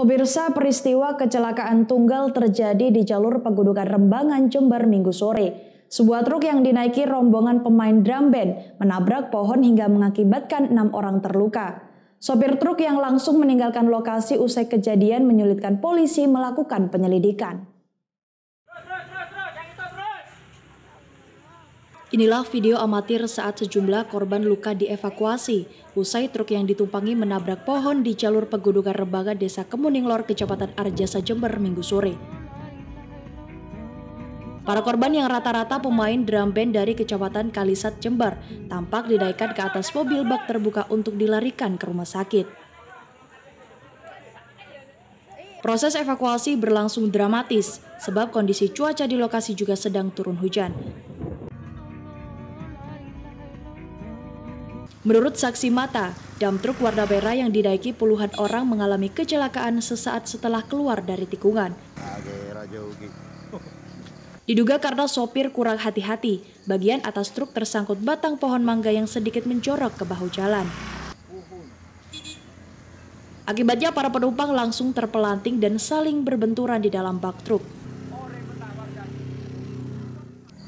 Pemirsa, peristiwa kecelakaan tunggal terjadi di jalur Pegunungan Rembangan, Jember minggu sore. Sebuah truk yang dinaiki rombongan pemain drum band menabrak pohon hingga mengakibatkan enam orang terluka. Sopir truk yang langsung meninggalkan lokasi usai kejadian menyulitkan polisi melakukan penyelidikan. Inilah video amatir saat sejumlah korban luka dievakuasi usai truk yang ditumpangi menabrak pohon di jalur pegunungan Rebaga Desa Kemuning Lor, Kecamatan Arjasa Jember Minggu sore. Para korban yang rata-rata pemain drum band dari Kecamatan Kalisat Jember tampak dinaikkan ke atas mobil bak terbuka untuk dilarikan ke rumah sakit. Proses evakuasi berlangsung dramatis sebab kondisi cuaca di lokasi juga sedang turun hujan. Menurut saksi mata, dam truk warna merah yang didaiki puluhan orang mengalami kecelakaan sesaat setelah keluar dari tikungan. Diduga karena sopir kurang hati-hati, bagian atas truk tersangkut batang pohon mangga yang sedikit mencorok ke bahu jalan. Akibatnya para penumpang langsung terpelanting dan saling berbenturan di dalam bak truk.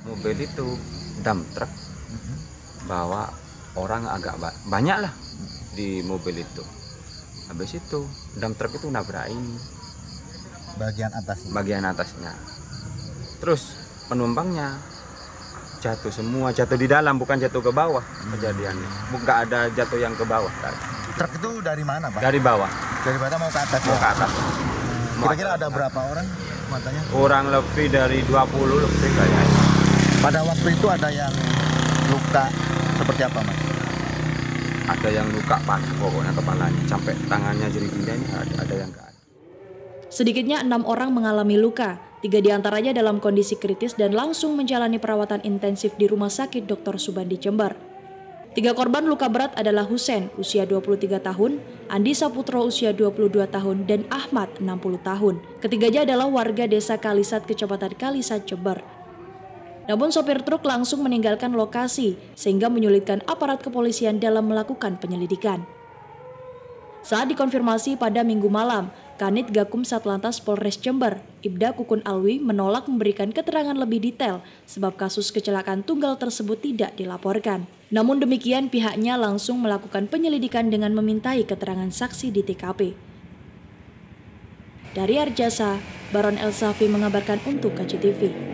Mobil itu dam truk bawa orang agak ba banyak lah di mobil itu habis itu dump truck itu nabrakin bagian atasnya bagian atasnya terus penumpangnya jatuh semua jatuh di dalam bukan jatuh ke bawah hmm. kejadiannya nggak ada jatuh yang ke bawah truk itu dari mana pak dari bawah dari bawah mau ke atas mau ya? ke atas kira-kira ada berapa orang matanya orang lebih dari 20 lebih kayaknya pada waktu itu ada yang luka seperti apa mas? Ada yang luka parah pokoknya kepalanya sampai tangannya jeripinnya ini ada, ada yang enggak Sedikitnya enam orang mengalami luka, tiga diantaranya dalam kondisi kritis dan langsung menjalani perawatan intensif di Rumah Sakit Dr. Subandi Jember. Tiga korban luka berat adalah Husen, usia 23 tahun, Andi Saputro, usia 22 tahun, dan Ahmad, 60 tahun. Ketiganya adalah warga desa Kalisat, Kecamatan Kalisat, Jember. Namun sopir truk langsung meninggalkan lokasi sehingga menyulitkan aparat kepolisian dalam melakukan penyelidikan. Saat dikonfirmasi pada minggu malam, Kanit Gakum Satlantas Polres Jember, Ibda Kukun Alwi menolak memberikan keterangan lebih detail sebab kasus kecelakaan tunggal tersebut tidak dilaporkan. Namun demikian pihaknya langsung melakukan penyelidikan dengan memintai keterangan saksi di TKP. Dari Arjasa, Baron Elsafi mengabarkan untuk KCTV.